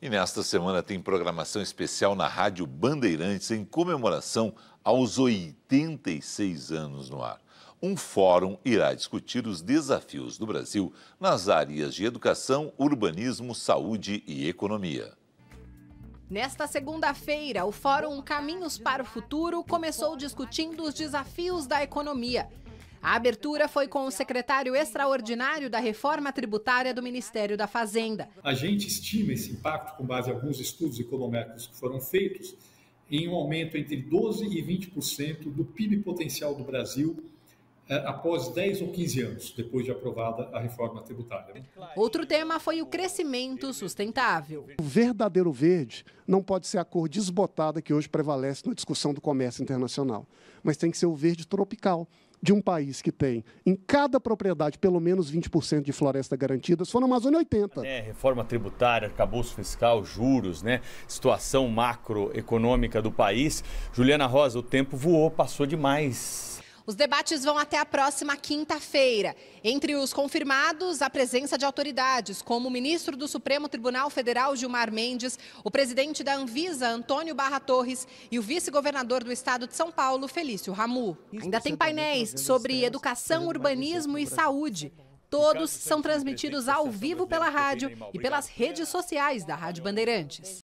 E nesta semana tem programação especial na Rádio Bandeirantes em comemoração aos 86 anos no ar. Um fórum irá discutir os desafios do Brasil nas áreas de educação, urbanismo, saúde e economia. Nesta segunda-feira, o Fórum Caminhos para o Futuro começou discutindo os desafios da economia. A abertura foi com o secretário extraordinário da reforma tributária do Ministério da Fazenda. A gente estima esse impacto com base em alguns estudos econômicos que foram feitos em um aumento entre 12 e 20% do PIB potencial do Brasil eh, após 10 ou 15 anos depois de aprovada a reforma tributária. Outro tema foi o crescimento sustentável. O verdadeiro verde não pode ser a cor desbotada que hoje prevalece na discussão do comércio internacional, mas tem que ser o verde tropical, de um país que tem em cada propriedade pelo menos 20% de floresta garantida, só na Amazônia 80%. É, reforma tributária, arcabouço fiscal, juros, né? Situação macroeconômica do país. Juliana Rosa, o tempo voou, passou demais. Os debates vão até a próxima quinta-feira. Entre os confirmados, a presença de autoridades, como o ministro do Supremo Tribunal Federal, Gilmar Mendes, o presidente da Anvisa, Antônio Barra Torres, e o vice-governador do estado de São Paulo, Felício Ramu. Ainda tem tá painéis sobre educação, urbanismo e saúde. Todos são transmitidos ao vivo pela rádio e pelas redes sociais da Rádio Bandeirantes.